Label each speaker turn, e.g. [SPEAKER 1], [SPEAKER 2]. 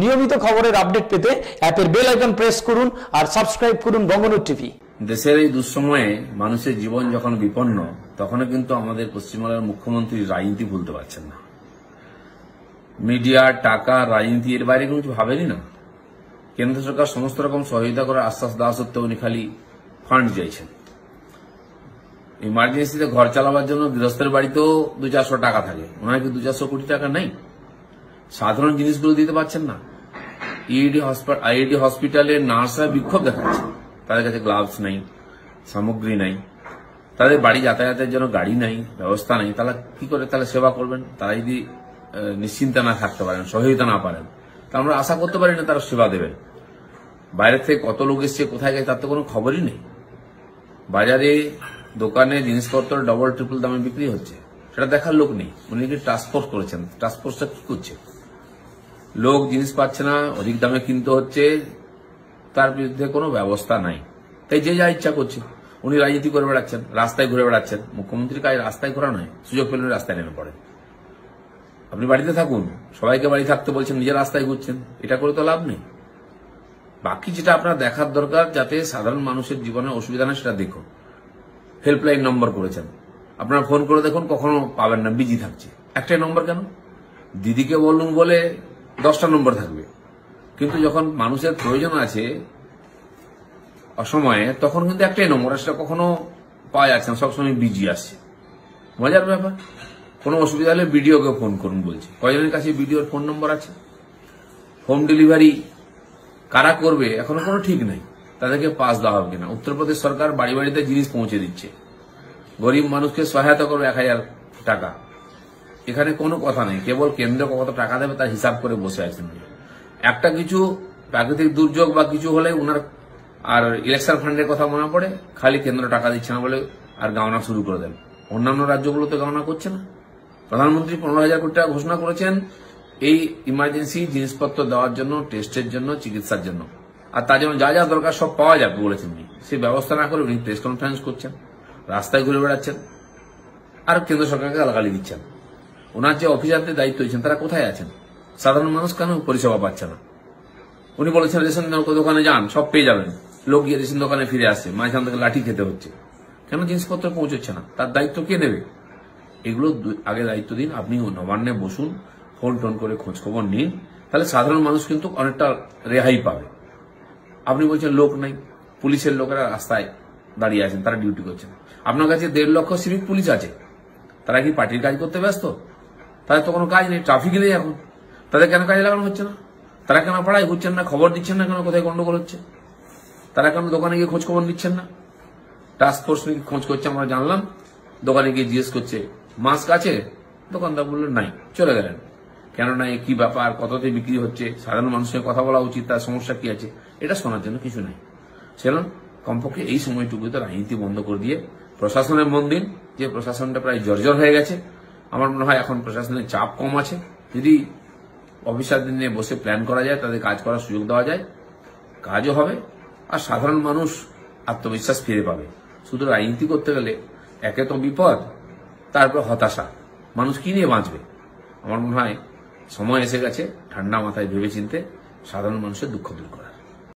[SPEAKER 1] নিয়মিত খবরের আপডেট পেতে অ্যাপের বেল আইকন প্রেস করুন আর সাবস্ক্রাইব করুন বঙ্গনুট টিভি দেশের এই দুঃসময়ে মানুষের জীবন যখন বিপন্ন তখনও কিন্তু আমাদের পশ্চিমবাংলার মুখ্যমন্ত্রী রাজনীতি ভুলতে পারছেন না মিডিয়া টাকা রাজনীতি এর বাইরে কিন্তু ভাবেনি না কেন্দ্র সরকার সমস্ত রকম সহযোগিতা করার আশ্বাস দেওয়া সত্ত্বেও উনি খালি ফান্ড চাইছেন ইমার্জেন্সিতে ঘর চালাবার জন্য গৃহস্থের বাড়িতেও দু চারশো টাকা থাকে ওনার কি দু চারশো কোটি টাকা নাই সাধারণ জিনিসগুলো দিতে পারছেন না ইডি আইইডি হসপিটালে নার্সরা বিক্ষোভ দেখাচ্ছে তাদের কাছে গ্লাভস নাই সামগ্রী নাই তাদের বাড়ি যাতায়াতের জন্য গাড়ি নাই ব্যবস্থা নাই তারা কি করে তাহলে সেবা করবেন তারা যদি নিশ্চিন্তা না থাকতে পারেন সহযোগিতা না পারেন তা আমরা আশা করতে পারি না তারা সেবা দেবেন বাইরে থেকে কত লোক এসছে কোথায় গেছে তার তো কোনো খবরই নেই বাজারে দোকানে জিনিসপত্র ডবল ট্রিপল দামে বিক্রি হচ্ছে সেটা দেখার লোক নেই উনি কি ট্রান্সপোর্ট করেছেন টাস্কফোর্সটা কি করছে লোক জিনিস পাচ্ছে না অধিক দামে কিনতে হচ্ছে তার বিরুদ্ধে কোনো ব্যবস্থা নাই তাই যে যা ইচ্ছা করছে উনি রাজনীতি করে বেড়াচ্ছেন রাস্তায় ঘুরে বেড়াচ্ছেন মুখ্যমন্ত্রীর কাজ রাস্তায় ঘোরা নয় সুযোগ পেলে রাস্তায় নেমে পড়েন আপনি বাড়িতে থাকুন সবাইকে বাড়ি থাকতে বলছেন নিজের রাস্তায় ঘুরছেন এটা করে তো লাভ নেই বাকি যেটা আপনার দেখার দরকার যাতে সাধারণ মানুষের জীবনে অসুবিধা না সেটা দেখুন হেল্পলাইন নম্বর করেছেন আপনারা ফোন করে দেখুন কখনো পাবেন না বিজি থাকছে একটাই নম্বর কেন দিদিকে বলুন বলে দশটা নম্বর থাকবে কিন্তু যখন মানুষের প্রয়োজন আছে অসময়ে তখন কিন্তু একটাই নম্বর সেটা কখনো পাওয়া যাচ্ছে না সবসময় বিজি আসছে মজার ব্যাপার কোনো অসুবিধা হলে বিডিওকে ফোন করুন বলছে কয়জনের কাছে বিডিওর ফোন নম্বর আছে হোম ডেলিভারি কারা করবে এখনো কোনো ঠিক নেই তাদেরকে পাস দেওয়া হবে না উত্তরপ্রদেশ সরকার বাড়ি বাড়িতে জিনিস পৌঁছে দিচ্ছে গরিব মানুষকে সহায়তা করবে এক হাজার টাকা এখানে কোনো কথা নেই কেবল কেন্দ্র কত টাকা দেবে তার হিসাব করে বসে আছেন একটা কিছু প্রাকৃতিক দুর্যোগ বা কিছু হলে ওনার আর ইলেকশন ফান্ডের কথা মনে পড়ে খালি কেন্দ্র টাকা দিচ্ছে না বলে আর গাওনা শুরু করে দেন অন্যান্য রাজ্যগুলো তো গাওনা করছে না প্রধানমন্ত্রী পনেরো হাজার কোটি টাকা ঘোষণা করেছেন এই ইমার্জেন্সি জিনিসপত্র দেওয়ার জন্য টেস্টের জন্য চিকিৎসার জন্য আর তার জন্য যা যা দরকার সব পাওয়া যাবে বলেছেন উনি সেই ব্যবস্থা না করে উনি প্রেস কনফারেন্স করছেন রাস্তায় ঘুরে বেড়াচ্ছেন আর কেন্দ্র সরকারকে গালাগালি দিচ্ছেন ওনার যে অফিসারদের দায়িত্ব হয়েছেন তারা কোথায় আছেন সাধারণ মানুষ কেন পরিষেবা পাচ্ছে না উনি বলেছেন রেশন দোকানে যান সব পেয়ে যাবেন লোক গিয়ে রেশন দোকানে ফিরে আসছে মাঝখান থেকে লাঠি খেতে হচ্ছে কেন জিনিসপত্র পৌঁছচ্ছে না তার দায়িত্ব কে নেবে এগুলো আগে দায়িত্ব দিন আপনি নবান্নে বসুন ফোন টোন করে খোঁজ খবর নিন তাহলে সাধারণ মানুষ কিন্তু অনেকটা রেহাই পাবে আপনি বলছেন লোক নাই পুলিশের লোকেরা রাস্তায় দাঁড়িয়ে আছেন তারা ডিউটি করছেন আপনার কাছে দেড় লক্ষ সিভিক পুলিশ আছে তারা কি পার্টির কাজ করতে ব্যস্ত তাদের তো কোনো কাজ নেই ট্রাফিক নেই এখন তাদের কেন কাজে লাগানো হচ্ছে না তারা কেন পাড়ায় ঘুরছেন না খবর দিচ্ছেন না কেন কোথায় গন্ডগোল হচ্ছে তারা কেন দোকানে গিয়ে খোঁজ খবর নিচ্ছেন না টাস্ক ফোর্স খোঁজ করছে আমরা জানলাম দোকানে গিয়ে জিজ্ঞেস করছে মাস্ক আছে দোকানদার বললো নাই চলে গেলেন কেন নাই কি ব্যাপার কততে বিক্রি হচ্ছে সাধারণ মানুষের কথা বলা উচিত তার সমস্যা কি আছে এটা শোনার জন্য কিছু নাই সেরকম কমপক্ষে এই সময়টুকু তো রাজনীতি বন্ধ করে দিয়ে প্রশাসনের মন দিন যে প্রশাসনটা প্রায় জর্জর হয়ে গেছে আমার মনে হয় এখন প্রশাসনের চাপ কম আছে যদি অফিসারদের নিয়ে বসে প্ল্যান করা যায় তাদের কাজ করার সুযোগ দেওয়া যায় কাজও হবে আর সাধারণ মানুষ আত্মবিশ্বাস ফিরে পাবে শুধু রাজনীতি করতে গেলে একে তো বিপদ তারপর হতাশা মানুষ কি নিয়ে বাঁচবে আমার মনে হয় সময় এসে গেছে ঠান্ডা মাথায় ভেবে চিনতে সাধারণ মানুষের দুঃখ দূর করা